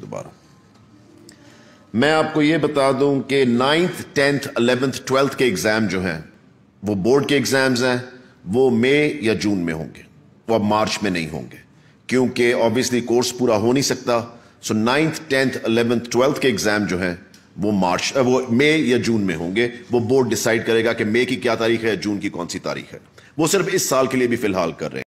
दोबारा मैं आपको यह बता दूं कि नाइन्थ टेंथ अलेवेंथ ट्वेल्थ के एग्ज़ाम जो हैं वो बोर्ड के एग्ज़ाम्स हैं वो मई या जून में होंगे वो अब मार्च में नहीं होंगे क्योंकि ऑब्वियसली कोर्स पूरा हो नहीं सकता so ninth tenth eleventh twelfth के एग्ज़ाम जो हैं वो मार्च वो मई या जून में होंगे वो बोर्ड डिसाइड करेगा कि मई की क्या तारीख है जून की कौन सी तारीख है वो सिर्फ इस साल के लिए भी फिलहाल कर रहे हैं